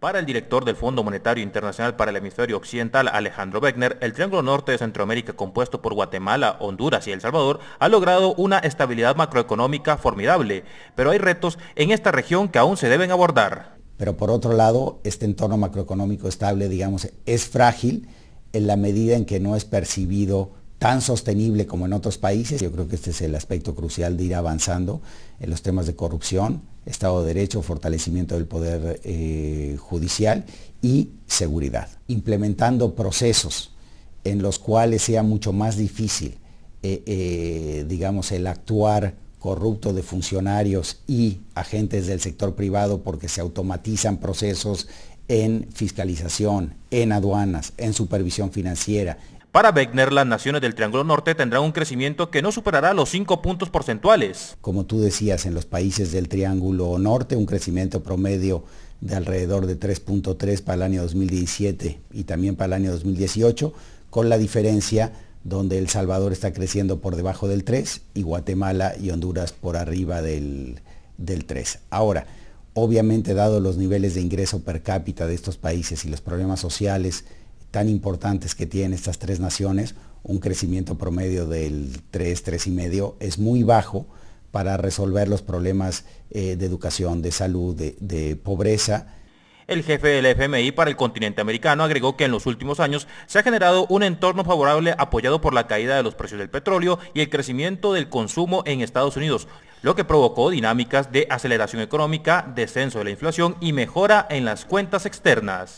Para el director del Fondo Monetario Internacional para el Hemisferio Occidental, Alejandro Wegner, el Triángulo Norte de Centroamérica compuesto por Guatemala, Honduras y El Salvador ha logrado una estabilidad macroeconómica formidable, pero hay retos en esta región que aún se deben abordar. Pero por otro lado, este entorno macroeconómico estable, digamos, es frágil en la medida en que no es percibido tan sostenible como en otros países. Yo creo que este es el aspecto crucial de ir avanzando en los temas de corrupción, Estado de Derecho, fortalecimiento del poder eh, judicial y seguridad. Implementando procesos en los cuales sea mucho más difícil, eh, eh, digamos, el actuar corrupto de funcionarios y agentes del sector privado porque se automatizan procesos en fiscalización, en aduanas, en supervisión financiera, para Beckner, las naciones del Triángulo Norte tendrán un crecimiento que no superará los 5 puntos porcentuales. Como tú decías, en los países del Triángulo Norte, un crecimiento promedio de alrededor de 3.3 para el año 2017 y también para el año 2018, con la diferencia donde El Salvador está creciendo por debajo del 3 y Guatemala y Honduras por arriba del, del 3. Ahora, obviamente dado los niveles de ingreso per cápita de estos países y los problemas sociales tan importantes que tienen estas tres naciones, un crecimiento promedio del 3, 3,5 es muy bajo para resolver los problemas eh, de educación, de salud, de pobreza. El jefe del FMI para el continente americano agregó que en los últimos años se ha generado un entorno favorable apoyado por la caída de los precios del petróleo y el crecimiento del consumo en Estados Unidos, lo que provocó dinámicas de aceleración económica, descenso de la inflación y mejora en las cuentas externas.